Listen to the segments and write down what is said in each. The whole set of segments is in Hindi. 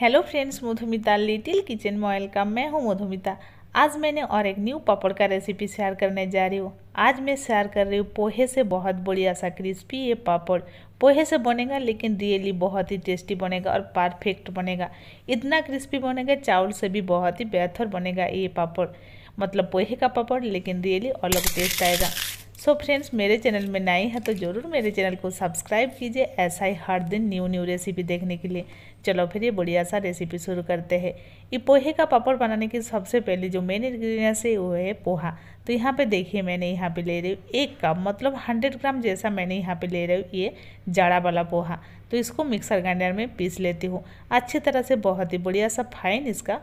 hello friends Madhumita little kitchen में वेलकम मैं हूँ मधुमिता आज मैंने और एक न्यू पापड़ का रेसिपी शेयर करने जा रही हूँ आज मैं शेयर कर रही हूँ पोहे से बहुत बढ़िया सा क्रिस्पी ये पापड़ पोहे से बनेगा लेकिन रियली बहुत ही टेस्टी बनेगा और परफेक्ट बनेगा इतना क्रिस्पी बनेगा चावल से भी बहुत ही बेहतर बनेगा ये पापड़ मतलब पोहे का पापड़ लेकिन रियली अलग टेस्ट आएगा सो फ्रेंड्स मेरे चैनल में नए हैं तो ज़रूर मेरे चैनल को सब्सक्राइब कीजिए ऐसा ही हर दिन न्यू न्यू रेसिपी देखने के लिए चलो फिर ये बढ़िया सा रेसिपी शुरू करते हैं ये पोहे का पापड़ बनाने की सबसे पहले जो मेन इन्ग्रीडियंट्स है वो है पोहा तो यहाँ पे देखिए मैंने यहाँ पे ले रही हूँ एक कप मतलब हंड्रेड ग्राम जैसा मैंने यहाँ पे ले रही हूँ ये जाड़ा वाला पोहा तो इसको मिक्सर ग्राइंडर में पीस लेती हूँ अच्छी तरह से बहुत ही बढ़िया सा फाइन इसका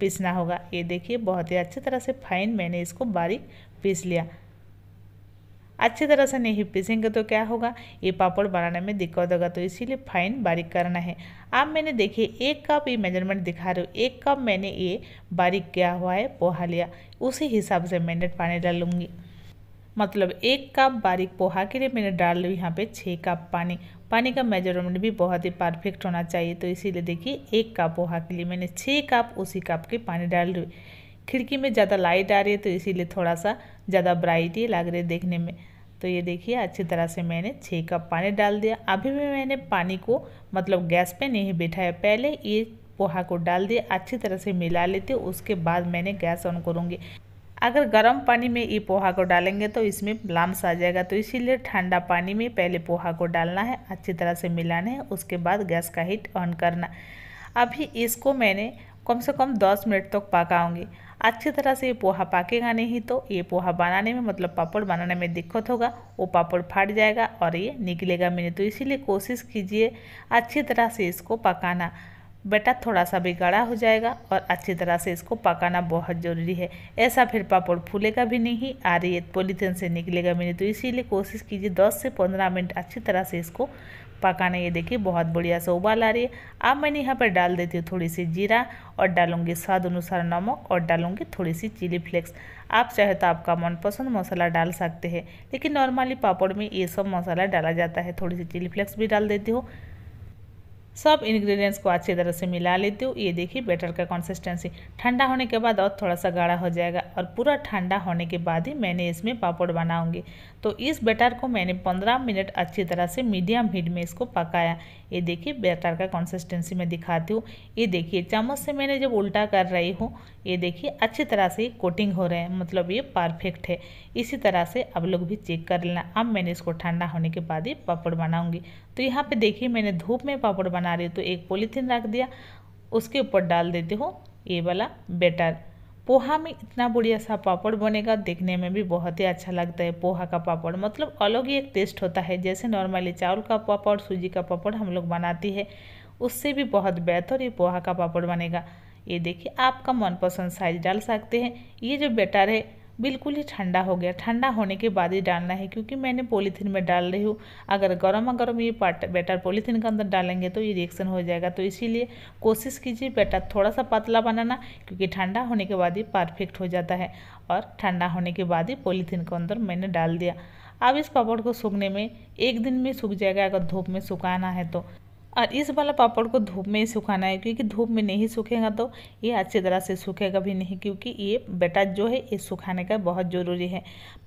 पीसना होगा ये देखिए बहुत ही अच्छी तरह से फाइन मैंने इसको बारीक पीस लिया अच्छी तरह से नहीं पीसेंगे तो क्या होगा ये पापड़ बनाने में दिक्कत होगा तो इसीलिए फाइन बारीक करना है अब मैंने देखिए एक कप ये मेजरमेंट दिखा रहे हो एक कप मैंने ये बारीक किया हुआ है पोहा लिया उसी हिसाब से मैंने पानी डालूंगी मतलब एक कप बारीक पोहा के लिए मैंने डाल ली यहाँ पे छः कप पानी पानी का मेजरमेंट भी बहुत ही परफेक्ट होना चाहिए तो इसीलिए देखिए एक कप पोहा के लिए मैंने छः कप उसी कप के पानी डाल लू खिड़की में ज़्यादा लाइट आ रही है तो इसीलिए थोड़ा सा ज़्यादा ब्राइट ही लग रही है देखने में तो ये देखिए अच्छी तरह से मैंने छः कप पानी डाल दिया अभी भी मैंने पानी को मतलब गैस पे नहीं बैठाया पहले ये पोहा को डाल दिया अच्छी तरह से मिला लेते उसके बाद मैंने गैस ऑन करूँगी अगर गर्म पानी में ये पोहा को डालेंगे तो इसमें लाम्स आ जाएगा तो इसीलिए ठंडा पानी में पहले पोहा को डालना है अच्छी तरह से मिलाना है उसके बाद गैस का हीट ऑन करना अभी इसको मैंने कम से कम 10 मिनट तक तो पकाऊंगी अच्छी तरह से ये पोहा पाकेगा नहीं तो ये पोहा बनाने में मतलब पापड़ बनाने में दिक्कत होगा वो पापड़ फाट जाएगा और ये निकलेगा मैंने तो इसीलिए कोशिश कीजिए अच्छी तरह से इसको पकाना बेटा थोड़ा सा भी गाढ़ा हो जाएगा और अच्छी तरह से इसको पकाना बहुत ज़रूरी है ऐसा फिर पापड़ फूलेगा भी नहीं और ये पोलीथीन से निकलेगा मैंने तो इसीलिए कोशिश कीजिए 10 से 15 मिनट अच्छी तरह से इसको पकाना ये देखिए बहुत बढ़िया से उबाल आ रही है अब मैंने यहाँ पर डाल देती हूँ थोड़ी सी जीरा और डालूंगी स्वाद अनुसार नमक और डालूंगी थोड़ी सी चिली फ्लेक्स आप चाहे तो आपका मनपसंद मसाला डाल सकते हैं लेकिन नॉर्मली पापड़ में ये सब मसाला डाला जाता है थोड़ी सी चिली फ्लेक्स भी डाल देती हूँ सब इंग्रेडिएंट्स को अच्छी तरह से मिला लेती हूँ ये देखिए बैटर का कंसिस्टेंसी ठंडा होने के बाद और थोड़ा सा गाढ़ा हो जाएगा और पूरा ठंडा होने के बाद ही मैंने इसमें पापड़ बनाऊंगी तो इस बैटर को मैंने 15 मिनट अच्छी तरह से मीडियम हीट में इसको पकाया ये देखिए बैटर का कंसिस्टेंसी मैं दिखाती हूँ ये देखिए चम्मच से मैंने जब उल्टा कर रही हूँ ये देखिए अच्छी तरह से कोटिंग हो रहे हैं मतलब ये परफेक्ट है इसी तरह से आप लोग भी चेक कर लेना अब मैंने इसको ठंडा होने के बाद ही पापड़ बनाऊँगी तो यहाँ पे देखिए मैंने धूप में पापड़ बना रही हूँ तो एक पॉलीथीन रख दिया उसके ऊपर डाल देती हूँ ये वाला बेटर पोहा में इतना बढ़िया सा पापड़ बनेगा देखने में भी बहुत ही अच्छा लगता है पोहा का पापड़ मतलब अलग ही एक टेस्ट होता है जैसे नॉर्मली चावल का पापड़ सूजी का पापड़ हम लोग बनाती है उससे भी बहुत बेहतर ये पोहा का पापड़ बनेगा ये देखिए आपका मनपसंद साइज डाल सकते हैं ये जो बेटर है बिल्कुल ही ठंडा हो गया ठंडा होने के बाद ही डालना है क्योंकि मैंने पॉलीथीन में डाल रही हूँ अगर गर्मा गर्म ये पाट बैटर पॉलीथीन के अंदर डालेंगे तो ये रिएक्शन हो जाएगा तो इसीलिए कोशिश कीजिए बैटर थोड़ा सा पतला बनाना क्योंकि ठंडा होने के बाद ही परफेक्ट हो जाता है और ठंडा होने के बाद ही पॉलीथीन के अंदर मैंने डाल दिया अब इस पापड़ को सूखने में एक दिन में सूख जाएगा अगर धूप में सुखाना है तो और इस वाला पापड़ को धूप में ही सुखाना है क्योंकि धूप में नहीं सूखेगा तो ये अच्छी तरह से सूखेगा भी नहीं क्योंकि ये बेटा जो है ये सुखाने का बहुत ज़रूरी है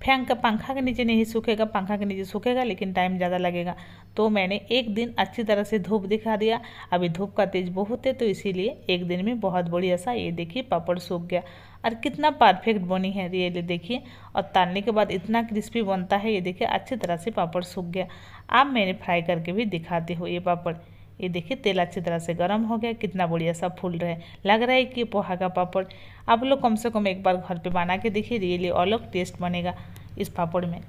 फैंक का पंखा के नीचे नहीं सूखेगा पंखा के नीचे सूखेगा लेकिन टाइम ज़्यादा लगेगा तो मैंने एक दिन अच्छी तरह से धूप दिखा दिया अभी धूप का तेज बहुत है तो इसीलिए एक दिन में बहुत बढ़िया सा ये देखिए पापड़ सूख गया और कितना परफेक्ट बनी है रियली देखिए और तालने के बाद इतना क्रिस्पी बनता है ये देखिए अच्छी तरह से पापड़ सूख गया अब मैंने फ्राई करके भी दिखाती हूँ ये पापड़ ये देखिए तेल अच्छी तरह से गर्म हो गया कितना बढ़िया सा फूल रहे लग रहा है कि पोहा का पापड़ आप लोग कम से कम एक बार घर पे बना के देखिए रियली अलग टेस्ट बनेगा इस पापड़ में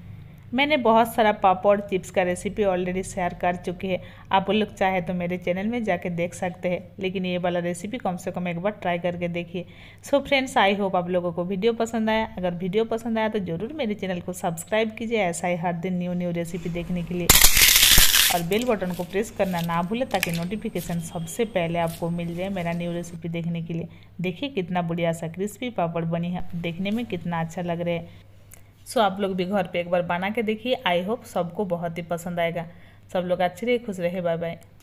मैंने बहुत सारा पापड़ चिप्स का रेसिपी ऑलरेडी शेयर कर चुकी है आप लोग चाहे तो मेरे चैनल में जाके देख सकते हैं लेकिन ये वाला रेसिपी कम से कम एक बार ट्राई करके देखिए सो फ्रेंड्स आई होप आप लोगों को वीडियो पसंद आया अगर वीडियो पसंद आया तो ज़रूर मेरे चैनल को सब्सक्राइब कीजिए ऐसा ही हर दिन न्यू न्यू रेसिपी देखने के लिए और बेल बटन को प्रेस करना ना भूलें ताकि नोटिफिकेशन सबसे पहले आपको मिल जाए मेरा न्यू रेसिपी देखने के लिए देखिए कितना बढ़िया सा क्रिस्पी पापड़ बनी है देखने में कितना अच्छा लग रहा है सो आप लोग भी घर पे एक बार बना के देखिए आई होप सबको बहुत ही पसंद आएगा सब लोग अच्छे रहे खुश रहे बाय बाय